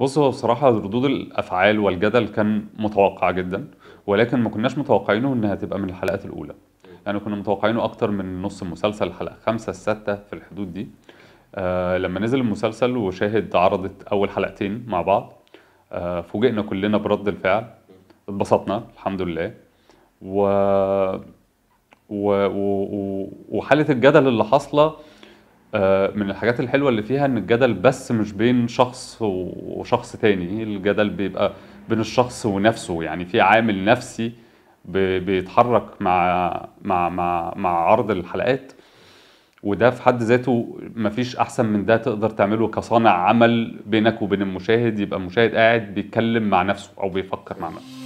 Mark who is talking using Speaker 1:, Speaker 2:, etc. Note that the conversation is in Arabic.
Speaker 1: بص هو بصراحة ردود الأفعال والجدل كان متوقع جدا ولكن ما كناش متوقعينه إنها تبقى من الحلقات الأولى يعني كنا متوقعينه أكتر من نص المسلسل الحلقة خمسة الستة في الحدود دي آه لما نزل المسلسل وشاهد عرضت أول حلقتين مع بعض آه فوجئنا كلنا برد الفعل اتبسطنا الحمد لله و... و... و... وحالة الجدل اللي حاصلة آه، من الحاجات الحلوه اللي فيها ان الجدل بس مش بين شخص وشخص تاني الجدل بيبقى بين الشخص ونفسه يعني في عامل نفسي بيتحرك مع مع مع مع عرض الحلقات وده في حد ذاته مفيش احسن من ده تقدر تعمله كصانع عمل بينك وبين المشاهد يبقى المشاهد قاعد بيتكلم مع نفسه او بيفكر مع نفسه